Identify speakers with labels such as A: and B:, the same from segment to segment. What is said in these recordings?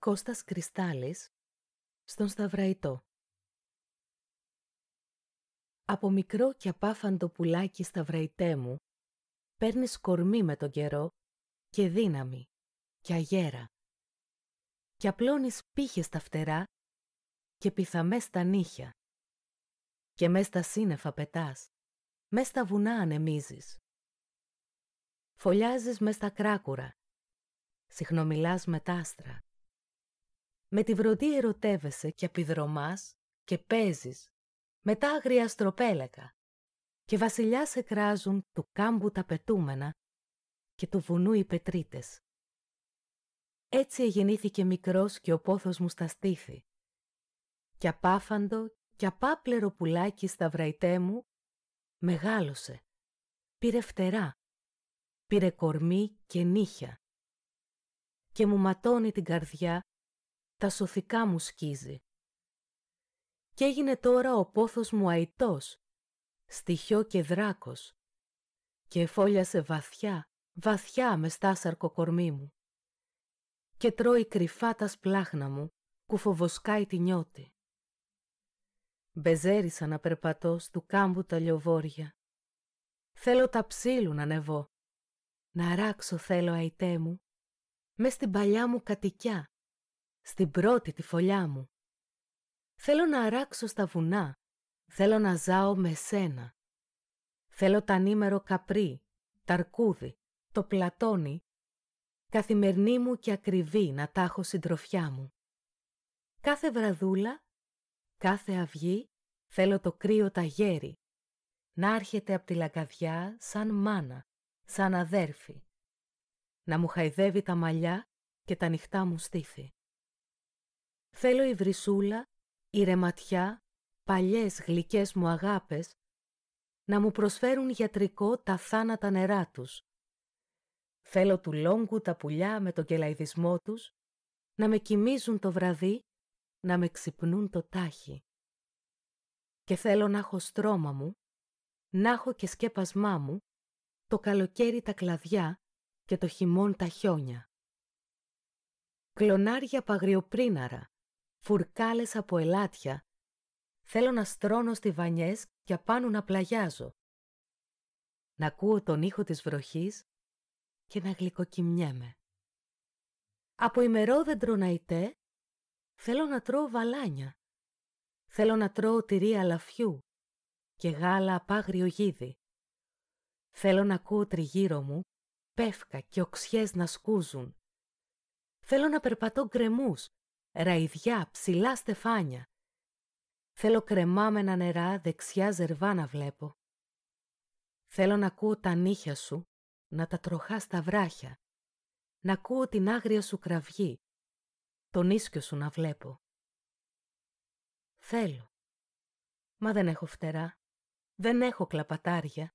A: Κώστας Κρυστάλης, στον Σταυραϊτό. Από μικρό και απάφαντο πουλάκι Σταυραϊτέ μου, παίρνεις κορμί με τον καιρό και δύναμη και αγέρα. Και απλώνεις πύχες στα φτερά και πιθαμές στα νύχια. Και μες στα σύννεφα πετάς, μες στα βουνά ανεμίζεις. Φωλιάζεις μες στα κράκουρα, συχνομιλάς με τ' άστρα με τη βροντί ερωτεύεσαι και επιδρομάς και παίζεις, μετά άγρια στροπέλακα. Και βασιλιά σε κράζουν του κάμπου τα πετούμενα και του βουνού οι πετρίτες. Έτσι εγεννήθηκε μικρός και ο πόθος μου στα στήθη. Κι απάφαντο κι απάπλερο πουλάκι στα βραϊτέ μου μεγάλωσε. Πήρε φτερά, πήρε κορμί και νύχια. Και μου ματώνει την καρδιά τα σωθικά μου σκίζει. Κι έγινε τώρα ο πόθος μου αϊτός, στοιχιό και δράκος, και φόλιασε βαθιά, βαθιά μες στάσαρκο κορμί μου. Και τρώει κρυφά τας σπλάχνα μου, κουφοβοσκάει τη νιώτη. Μπεζέρισα να περπατώ στου κάμπου τα λιοβόρια. Θέλω τα ψήλου να ανεβώ. Να ράξω θέλω αϊτέ μου, μες στην παλιά μου κατοικιά, στην πρώτη τη φωλιά μου. Θέλω να αράξω στα βουνά, θέλω να ζάω με σένα. Θέλω τα νήμερο καπρί, ταρκούδι, το πλατόνι, καθημερινή μου και ακριβή να τάχω συντροφιά μου. Κάθε βραδούλα, κάθε αυγή, θέλω το κρύο γέρι. να έρχεται από τη λαγκαδιά σαν μάνα, σαν αδέρφη, να μου χαϊδεύει τα μαλλιά και τα νυχτά μου στήθη. Θέλω η βρυσούλα, η ρεματιά, παλιές γλυκές μου αγάπες, να μου προσφέρουν γιατρικό τα θάνατα νερά τους. Θέλω του λόγκου τα πουλιά με το κελαϊδισμό τους, να με κοιμίζουν το βραδύ, να με ξυπνούν το τάχι. Και θέλω να έχω στρώμα μου, να έχω και σκέπασμά μου, το καλοκαίρι τα κλαδιά και το χειμών τα χιόνια. Κλονάρια παγριοπρίναρα, φουρκάλες από ελάτια. Θέλω να στρώνω στη βανιές και απάνω να πλαγιάζω. Να ακούω τον ήχο της βροχής και να γλυκοκυμνιέμαι. Από ημερόδεντρο να ητέ, θέλω να τρώω βαλάνια. Θέλω να τρώω τυρί αλαφιού και γάλα απάγριο γίδι. Θέλω να ακούω τριγύρω μου πεύκα και οξιές να σκούζουν. Θέλω να περπατώ γκρεμούς ραϊδιά, ψηλά στεφάνια. Θέλω κρεμάμενα νερά, δεξιά ζερβά να βλέπω. Θέλω να ακούω τα νύχια σου, να τα τροχά στα βράχια. Να ακούω την άγρια σου κραυγή, τον ίσκιο σου να βλέπω. Θέλω. Μα δεν έχω φτερά, δεν έχω κλαπατάρια.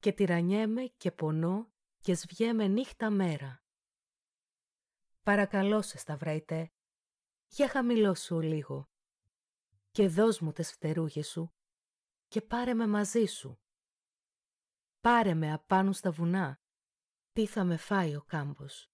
A: Και τυρανιέμαι και πονώ και σβιέμαι νύχτα μέρα. Παρακαλώ σε σταυραϊτέ, για χαμηλώσου λίγο και δώσ' μου τις φτερούγες σου και πάρε με μαζί σου. Πάρε με απάνω στα βουνά, τι θα με φάει ο κάμπος.